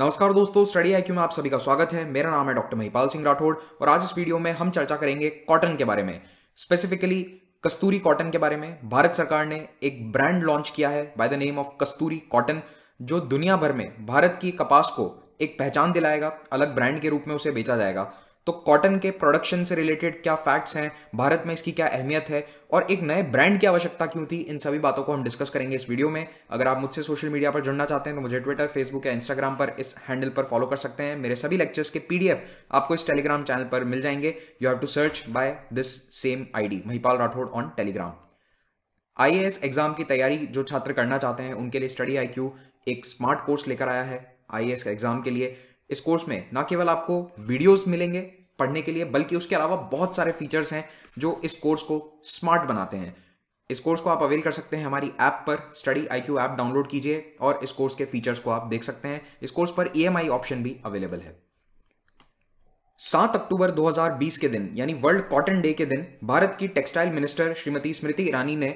नमस्कार दोस्तों स्टडी आई में आप सभी का स्वागत है मेरा नाम है डॉक्टर महिपाल सिंह राठौड़ और आज इस वीडियो में हम चर्चा करेंगे कॉटन के बारे में स्पेसिफिकली कस्तूरी कॉटन के बारे में भारत सरकार ने एक ब्रांड लॉन्च किया है by the name of Kasturi cotton जो दुनिया भर में भारत की कपास को एक पहचान दिलाएगा अलग ब्रांड के रूप में उसे बेचा जाएगा तो कॉटन के प्रोडक्शन से रिलेटेड क्या फैक्ट्स हैं भारत में इसकी क्या अहमियत है और एक नए ब्रांड की आवश्यकता क्यों थी इन सभी बातों को हम डिस्कस करेंगे इस वीडियो में अगर आप मुझसे सोशल मीडिया पर जुड़ना चाहते हैं तो मुझे ट्विटर फेसबुक या इंस्टाग्राम पर इस हैंडल पर फॉलो कर सकते हैं मेरे सभी लेक्चर्स के पीडीएफ आपको इस टेलीग्राम चैनल पर मिल जाएंगे you have to search by this same ID Mahipal Rathore on Telegram आई एग्जाम की तैयारी जो छात्र करना चाहते हैं उनके लिए स्टडी आई एक स्मार्ट कोर्स लेकर आया है आई एग्जाम के लिए इस कोर्स में ना केवल आपको वीडियोस मिलेंगे पढ़ने के लिए बल्कि उसके अलावा बहुत सारे फीचर्स हैं जो इस कोर्स को स्मार्ट बनाते हैं इस कोर्स को आप अवेल कर सकते हैं हमारी ऐप पर study I Q app download कीजिए और इस कोर्स के फीचर्स को आप देख सकते हैं इस कोर्स पर ई ऑप्शन भी अवेलेबल है सात अक्टूबर 2020 के दिन यानी वर्ल्ड कॉटन डे के दिन भारत की टेक्सटाइल मिनिस्टर श्रीमती स्मृति ईरानी ने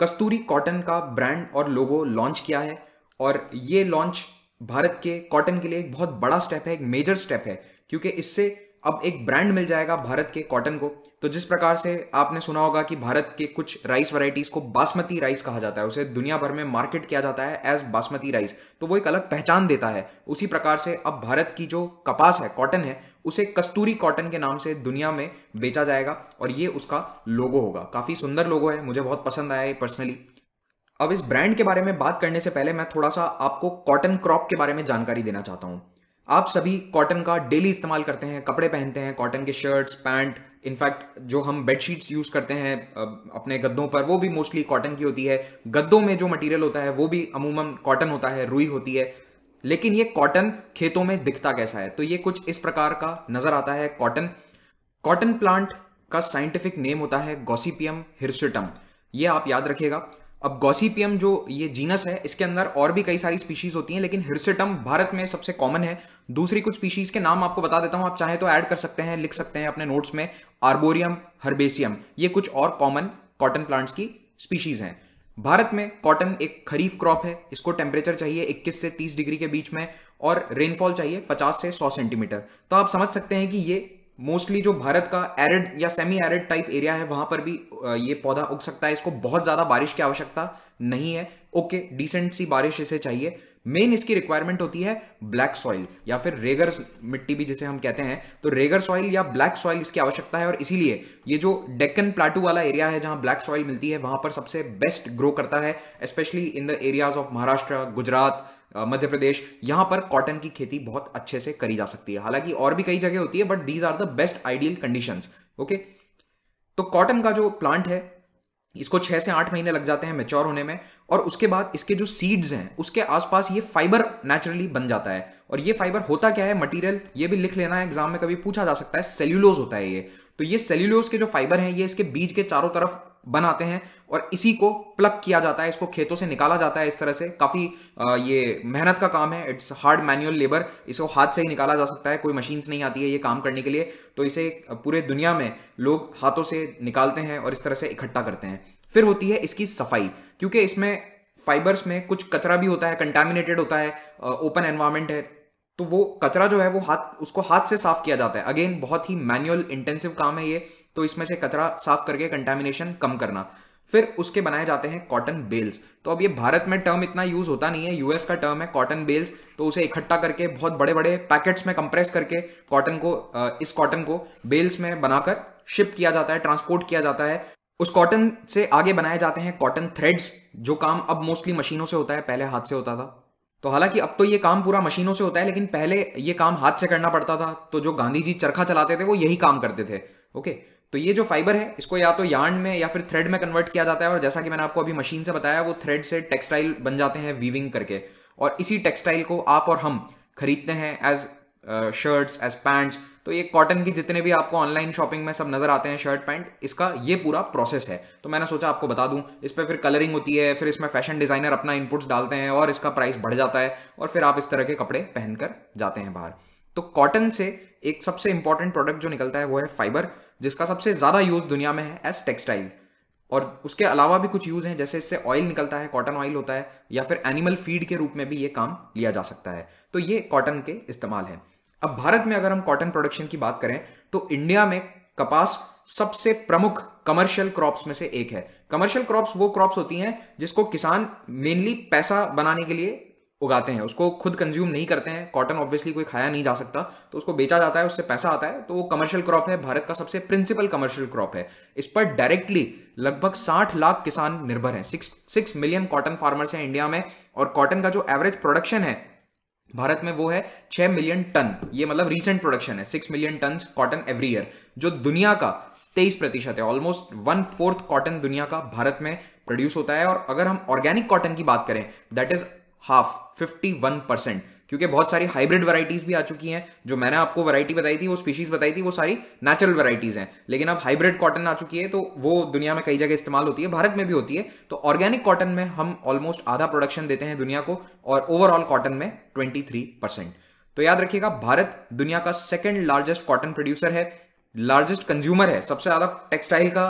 कस्तूरी कॉटन का ब्रांड और लोगो लॉन्च किया है और ये लॉन्च भारत के कॉटन के लिए एक बहुत बड़ा स्टेप है एक मेजर स्टेप है क्योंकि इससे अब एक ब्रांड मिल जाएगा भारत के कॉटन को तो जिस प्रकार से आपने सुना होगा कि भारत के कुछ राइस वैरायटीज को बासमती राइस कहा जाता है उसे दुनिया भर में मार्केट किया जाता है एज बासमती राइस तो वो एक अलग पहचान देता है उसी प्रकार से अब भारत की जो कपास है कॉटन है उसे कस्तूरी कॉटन के नाम से दुनिया में बेचा जाएगा और ये उसका लोगो होगा काफ़ी सुंदर लोगो है मुझे बहुत पसंद आया ये पर्सनली अब इस ब्रांड के बारे में बात करने से पहले मैं थोड़ा सा आपको कॉटन क्रॉप के बारे में जानकारी देना चाहता हूं आप सभी कॉटन का डेली इस्तेमाल करते हैं कपड़े पहनते हैं कॉटन के शर्ट्स पैंट इनफैक्ट जो हम बेडशीट्स यूज करते हैं अपने गद्दों पर वो भी मोस्टली कॉटन की होती है गद्दों में जो मटेरियल होता है वो भी अमूमन कॉटन होता है रुई होती है लेकिन ये कॉटन खेतों में दिखता कैसा है तो ये कुछ इस प्रकार का नजर आता है कॉटन कॉटन प्लांट का साइंटिफिक नेम होता है गॉसिपियम हिरसिटम ये आप याद रखिएगा अब गॉसीपियम जो ये जीनस है इसके अंदर और भी कई सारी स्पीशीज होती हैं लेकिन हिरसेटम भारत में सबसे कॉमन है दूसरी कुछ स्पीशीज के नाम आपको बता देता हूं आप चाहे तो ऐड कर सकते हैं लिख सकते हैं अपने नोट्स में आर्बोरियम हर्बेसियम ये कुछ और कॉमन कॉटन प्लांट्स की स्पीशीज हैं भारत में कॉटन एक खरीफ क्रॉप है इसको टेम्परेचर चाहिए 21 से 30 डिग्री के बीच में और रेनफॉल चाहिए 50 से 100 सेंटीमीटर तो आप समझ सकते हैं कि ये मोस्टली जो भारत का एरिड या सेमी एरिड टाइप एरिया है वहां पर भी ये पौधा उग सकता है इसको बहुत ज़्यादा बारिश की आवश्यकता नहीं है ओके डिसेंट सी बारिश इसे चाहिए मेन इसकी रिक्वायरमेंट होती है ब्लैक सॉइल या फिर रेगर मिट्टी भी जिसे हम कहते हैं तो रेगर सॉइल या ब्लैक सॉइल इसकी आवश्यकता है और इसीलिए ये जो डेक्कन प्लाटू वाला एरिया है जहां ब्लैक सॉइल मिलती है वहां पर सबसे बेस्ट ग्रो करता है specially in the areas of Maharashtra Gujarat Madhya Pradesh यहां पर कॉटन की खेती बहुत अच्छे से करी जा सकती है हालांकि और भी कई जगह होती है but these are the best ideal condition okay तो कॉटन का जो प्लांट है इसको छह से आठ महीने लग जाते हैं मेच्योर होने में और उसके बाद इसके जो सीड्स हैं उसके आसपास ये फाइबर नेचुरली बन जाता है और ये फाइबर होता क्या है मटेरियल ये भी लिख लेना है एग्जाम में कभी पूछा जा सकता है सेल्यूलोज होता है ये तो ये सेल्यूलोज के जो फाइबर हैं ये इसके बीज के चारों तरफ बनाते हैं और इसी को प्लग किया जाता है इसको खेतों से निकाला जाता है इस तरह से काफ़ी ये मेहनत का काम है इट्स हार्ड मैनुअल लेबर इसको हाथ से ही निकाला जा सकता है कोई मशीन्स नहीं आती है ये काम करने के लिए तो इसे पूरे दुनिया में लोग हाथों से निकालते हैं और इस तरह से इकट्ठा करते हैं फिर होती है इसकी सफाई क्योंकि इसमें फाइबर्स में कुछ कचरा भी होता है कंटेमिनेटेड होता है ओपन एनवायरमेंट है तो वो कचरा जो है वो हाथ उसको हाथ से साफ किया जाता है अगेन बहुत ही मैनुअल इंटेंसिव काम है ये तो इसमें से कचरा साफ करके कंटेमिनेशन कम करना फिर उसके बनाए जाते हैं कॉटन बेल्स तो अब ये भारत में टर्म इतना यूज होता नहीं है यूएस का टर्म है कॉटन बेल्स तो उसे इकट्ठा करके बहुत बड़े बड़े पैकेट्स में कंप्रेस करके कॉटन को इस कॉटन को बेल्स में बनाकर शिप किया जाता है ट्रांसपोर्ट किया जाता है उस कॉटन से आगे बनाए जाते हैं कॉटन थ्रेड्स जो काम अब मोस्टली मशीनों से होता है पहले हाथ से होता था तो हालांकि अब तो ये काम पूरा मशीनों से होता है लेकिन पहले ये काम हाथ से करना पड़ता था तो जो गांधी जी चरखा चलाते थे वो यही काम करते थे ओके तो ये जो फाइबर है इसको या तो यार्न में या फिर थ्रेड में कन्वर्ट किया जाता है और जैसा कि मैंने आपको अभी मशीन से बताया वो थ्रेड से टेक्सटाइल बन जाते हैं वीविंग करके और इसी टेक्सटाइल को आप और हम खरीदते हैं एज शर्ट्स एज पैंट्स तो ये कॉटन की जितने भी आपको ऑनलाइन शॉपिंग में सब नजर आते हैं शर्ट पैंट इसका ये पूरा प्रोसेस है तो मैंने सोचा आपको बता दूं इस पर फिर कलरिंग होती है फिर इसमें फैशन डिजाइनर अपना इनपुट्स डालते हैं और इसका प्राइस बढ़ जाता है और फिर आप इस तरह के कपड़े पहनकर जाते हैं बाहर तो कॉटन से एक सबसे इंपॉर्टेंट प्रोडक्ट जो निकलता है वो है फाइबर जिसका सबसे ज़्यादा यूज़ दुनिया में है एज टेक्सटाइल और उसके अलावा भी कुछ यूज़ हैं जैसे इससे ऑयल निकलता है कॉटन ऑयल होता है या फिर एनिमल फीड के रूप में भी ये काम लिया जा सकता है तो ये कॉटन के इस्तेमाल है अब भारत में अगर हम कॉटन प्रोडक्शन की बात करें तो इंडिया में कपास सबसे प्रमुख कमर्शियल क्रॉप्स में से एक है कमर्शियल क्रॉप्स वो क्रॉप्स होती हैं जिसको किसान मेनली पैसा बनाने के लिए उगाते हैं उसको खुद कंज्यूम नहीं करते हैं कॉटन ऑब्वियसली कोई खाया नहीं जा सकता तो उसको बेचा जाता है उससे पैसा आता है तो वो कमर्शियल क्रॉप है भारत का सबसे प्रिंसिपल कमर्शियल क्रॉप है इस पर डायरेक्टली लगभग 60 लाख किसान निर्भर हैं six six million cotton farmers हैं इंडिया में और कॉटन का जो एवरेज प्रोडक्शन है भारत में वो है छह मिलियन टन ये मतलब रीसेंट प्रोडक्शन है six million ton cotton every year जो दुनिया का तेईस प्रतिशत है ऑलमोस्ट वन फोर्थ कॉटन दुनिया का भारत में प्रोड्यूस होता है और अगर हम ऑर्गेनिक कॉटन की बात करें that is half fifty one percent क्योंकि बहुत सारी हाइब्रिड वैरायटीज भी आ चुकी हैं जो मैंने आपको वैरायटी बताई थी वो स्पीशीज बताई थी वो सारी नेचुरल वैरायटीज हैं लेकिन अब हाइब्रिड कॉटन आ चुकी है तो वो दुनिया में कई जगह इस्तेमाल होती है भारत में भी होती है तो ऑर्गेनिक कॉटन में हम ऑलमोस्ट आधा प्रोडक्शन देते हैं दुनिया को और ओवरऑल कॉटन में ट्वेंटी तो याद रखिएगा भारत दुनिया का सेकेंड लार्जेस्ट कॉटन प्रोड्यूसर है लार्जेस्ट कंज्यूमर है सबसे ज्यादा टेक्सटाइल का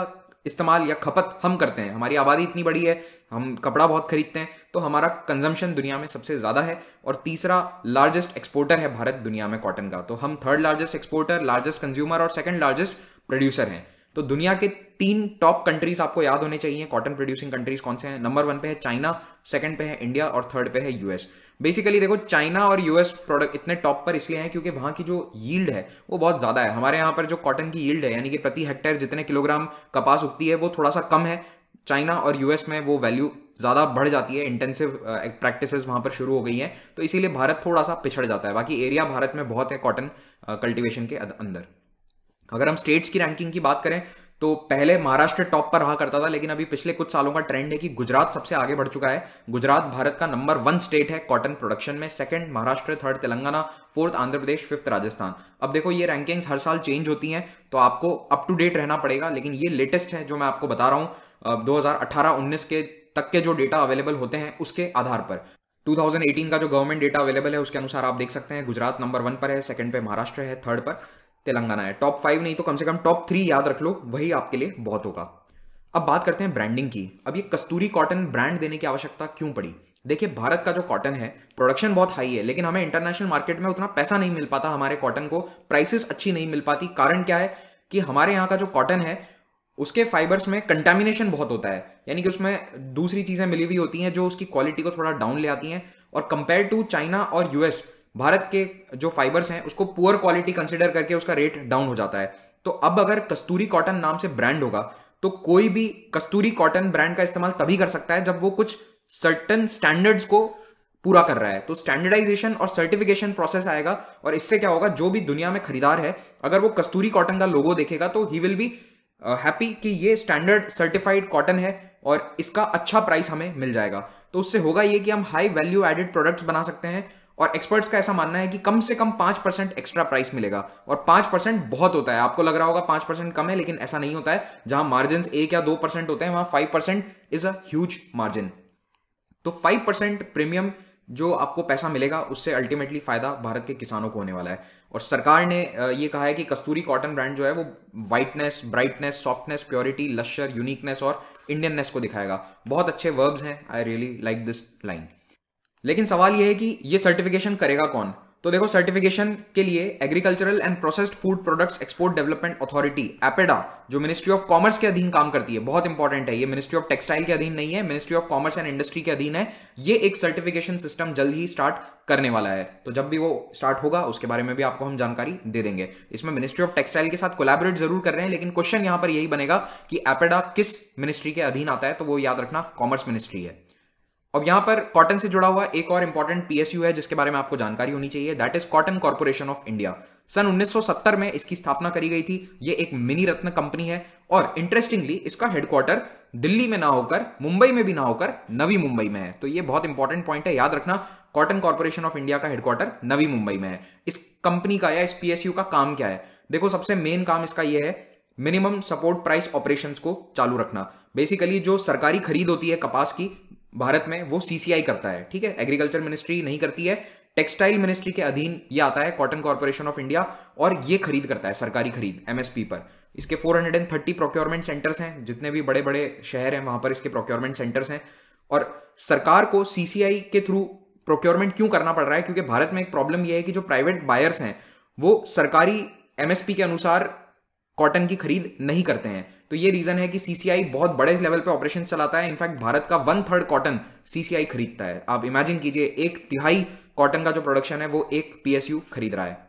इस्तेमाल या खपत हम करते हैं हमारी आबादी इतनी बड़ी है हम कपड़ा बहुत खरीदते हैं तो हमारा कंजम्पशन दुनिया में सबसे ज़्यादा है और तीसरा लार्जेस्ट एक्सपोर्टर है भारत दुनिया में कॉटन का तो हम third largest exporter largest consumer और सेकेंड लार्जेस्ट प्रोड्यूसर हैं तो दुनिया के तीन टॉप कंट्रीज आपको याद होने चाहिए कॉटन प्रोड्यूसिंग कंट्रीज कौन से हैं नंबर वन पे है चाइना सेकंड पे है इंडिया और थर्ड पे है यूएस बेसिकली देखो चाइना और यूएस प्रोडक्ट इतने टॉप पर इसलिए है क्योंकि वहां की जो यील्ड है वो बहुत ज्यादा है हमारे यहाँ पर जो कॉटन की यील्ड है यानी कि प्रति हेक्टेयर जितने किलोग्राम कपास उगती है वो थोड़ा सा कम है चाइना और यूएस में वो वैल्यू ज़्यादा बढ़ जाती है इंटेंसिव प्रैक्टिस वहां पर शुरू हो गई हैं तो इसीलिए भारत थोड़ा सा पिछड़ जाता है बाकी एरिया भारत में बहुत है कॉटन कल्टिवेशन के अंदर अगर हम स्टेट्स की रैंकिंग की बात करें तो पहले महाराष्ट्र टॉप पर रहा करता था लेकिन अभी पिछले कुछ सालों का ट्रेंड है कि गुजरात सबसे आगे बढ़ चुका है गुजरात भारत का नंबर वन स्टेट है कॉटन प्रोडक्शन में second Maharashtra third Telangana fourth Andhra Pradesh fifth Rajasthan अब देखो ये रैंकिंग्स हर साल चेंज होती हैं तो आपको अप टू डेट रहना पड़ेगा लेकिन ये लेटेस्ट है जो मैं आपको बता रहा हूँ दो हजार के तक के जो डेटा अवेलेबल होते हैं उसके आधार पर 2018 का जो गवर्नमेंट डेटा अवेलेबल है उसके अनुसार आप देख सकते हैं गुजरात नंबर वन पर है सेकंड पे महाराष्ट्र है थर्ड पर तेलंगाना है टॉप फाइव नहीं तो कम से कम टॉप थ्री याद रख लो वही आपके लिए बहुत होगा अब बात करते हैं ब्रांडिंग की अब ये कस्तूरी कॉटन ब्रांड देने की आवश्यकता क्यों पड़ी देखिए भारत का जो कॉटन है प्रोडक्शन बहुत हाई है लेकिन हमें इंटरनेशनल मार्केट में उतना पैसा नहीं मिल पाता हमारे कॉटन को प्राइसेस अच्छी नहीं मिल पाती कारण क्या है कि हमारे यहाँ का जो कॉटन है उसके फाइबर्स में कंटेमिनेशन बहुत होता है यानी कि उसमें दूसरी चीज़ें मिली हुई होती हैं जो उसकी क्वालिटी को थोड़ा डाउन ले आती हैं और कंपेयर टू चाइना और यूएस भारत के जो फाइबर्स हैं उसको पुअर क्वालिटी कंसिडर करके उसका रेट डाउन हो जाता है तो अब अगर कस्तूरी कॉटन नाम से ब्रांड होगा तो कोई भी कस्तूरी कॉटन ब्रांड का इस्तेमाल तभी कर सकता है जब वो कुछ सर्टन स्टैंडर्ड्स को पूरा कर रहा है तो स्टैंडर्डाइजेशन और सर्टिफिकेशन प्रोसेस आएगा और इससे क्या होगा जो भी दुनिया में खरीदार है अगर वो कस्तूरी कॉटन का लोगो देखेगा तो ही विल बी हैप्पी कि ये स्टैंडर्ड सर्टिफाइड कॉटन है और इसका अच्छा प्राइस हमें मिल जाएगा तो उससे होगा ये कि हम हाई वैल्यू एडेड प्रोडक्ट्स बना सकते हैं और एक्सपर्ट्स का ऐसा मानना है कि कम से कम पांच परसेंट एक्स्ट्रा प्राइस मिलेगा और पांच परसेंट बहुत होता है आपको लग रहा होगा पांच परसेंट कम है लेकिन ऐसा नहीं होता है जहां मार्जिन एक या दो परसेंट होते हैं वहां five percent is as margin तो फाइव परसेंट प्रीमियम जो आपको पैसा मिलेगा उससे अल्टीमेटली फायदा भारत के किसानों को होने वाला है और सरकार ने यह कहा है कि कस्तूरी कॉटन ब्रांड जो है वो whiteness brightness softness purity lustre uniqueness और इंडियननेस को दिखाएगा बहुत अच्छे वर्ब्स हैं I really like this line लेकिन सवाल यह है कि ये सर्टिफिकेशन करेगा कौन तो देखो सर्टिफिकेशन के लिए agricultural and processed food products export development authority APEDA जो मिनिस्ट्री ऑफ कॉमर्स के अधीन काम करती है बहुत इंपॉर्टेंट है ये मिनिस्ट्री ऑफ टेक्सटाइल के अधीन नहीं है ministry of commerce and industry के अधीन है ये एक सर्टिफिकेशन सिस्टम जल्द ही स्टार्ट करने वाला है तो जब भी वो स्टार्ट होगा उसके बारे में भी आपको हम जानकारी दे देंगे इसमें मिनिस्ट्री ऑफ टेक्सटाइल के साथ कोलैबोरेट जरूर कर रहे हैं लेकिन क्वेश्चन यहां पर यही बनेगा कि एपेडा किस मिनिस्ट्री के अधीन आता है तो वो याद रखना कॉमर्स मिनिस्ट्री है अब यहां पर कॉटन से जुड़ा हुआ एक और इंपॉर्टेंट पीएसयू है जिसके बारे में आपको जानकारी होनी चाहिए that is cotton corporation of India सन 1970 में इसकी स्थापना करी गई थी ये एक मिनी रत्न कंपनी है और इंटरेस्टिंगली इसका हेडक्वार्टर दिल्ली में ना होकर मुंबई में भी ना होकर नवी मुंबई में है तो ये बहुत इंपॉर्टेंट पॉइंट है याद रखना कॉटन कॉर्पोरेशन ऑफ इंडिया का हेडक्वार्टर नवी मुंबई में है इस कंपनी का या इस पीएसयू का काम क्या है देखो सबसे मेन काम इसका यह है मिनिमम सपोर्ट प्राइस ऑपरेशंस को चालू रखना बेसिकली जो सरकारी खरीद होती है कपास की भारत में वो सीसीआई करता है ठीक है एग्रीकल्चर मिनिस्ट्री नहीं करती है टेक्सटाइल मिनिस्ट्री के अधीन ये आता है कॉटन कॉरपोरेशन ऑफ इंडिया और ये खरीद करता है सरकारी खरीद एमएसपी पर इसके 430 प्रोक्योरमेंट सेंटर्स हैं जितने भी बड़े बड़े शहर हैं वहां पर इसके प्रोक्योरमेंट सेंटर्स हैं और सरकार को सीसीआई के थ्रू प्रोक्योरमेंट क्यों करना पड़ रहा है क्योंकि भारत में एक प्रॉब्लम यह है कि जो प्राइवेट बायर्स हैं वो सरकारी एमएसपी के अनुसार कॉटन की खरीद नहीं करते हैं तो ये रीजन है कि सीसीआई बहुत बड़े लेवल पे ऑपरेशन चलाता है इनफैक्ट भारत का वन थर्ड कॉटन सीसीआई खरीदता है आप इमेजिन कीजिए एक तिहाई कॉटन का जो प्रोडक्शन है वो एक पीएसयू खरीद रहा है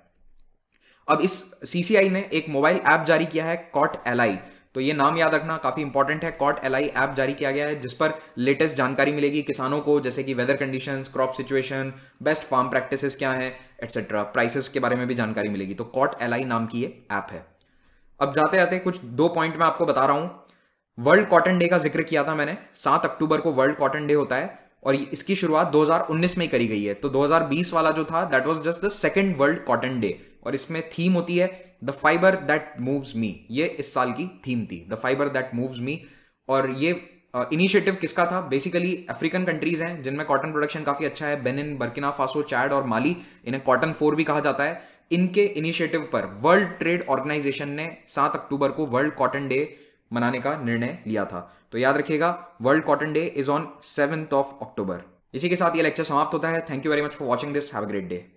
अब इस सीसीआई ने एक मोबाइल ऐप जारी किया है कॉट एल तो ये नाम याद रखना काफी इंपॉर्टेंट है कॉट एल आई ऐप जारी किया गया है जिस पर लेटेस्ट जानकारी मिलेगी किसानों को जैसे कि weather condition crop situation best farm practices क्या है एटसेट्रा प्राइसेस के बारे में भी जानकारी मिलेगी तो कॉट एल आई नाम की ये ऐप है अब जाते जाते कुछ दो पॉइंट मैं आपको बता रहा हूं वर्ल्ड कॉटन डे का जिक्र किया था मैंने सात अक्टूबर को वर्ल्ड कॉटन डे होता है और इसकी शुरुआत 2019 में ही करी गई है तो 2020 वाला जो था that was just the second world cotton day और इसमें थीम होती है the fibre that moves me ये इस साल की थीम थी the fibre that moves me और ये इनिशिएटिव uh, किसका था बेसिकली अफ्रीकन कंट्रीज हैं जिनमें कॉटन प्रोडक्शन काफी अच्छा है बेनिन बर्किना फासो चैड और माली इन्हें कॉटन फोर भी कहा जाता है इनके इनिशिएटिव पर वर्ल्ड ट्रेड ऑर्गेनाइजेशन ने सात अक्टूबर को वर्ल्ड कॉटन डे मनाने का निर्णय लिया था तो याद रखिएगा world cotton day is on seventh of October इसी के साथ ये लेक्चर समाप्त होता है thank you very much for watching this have a great day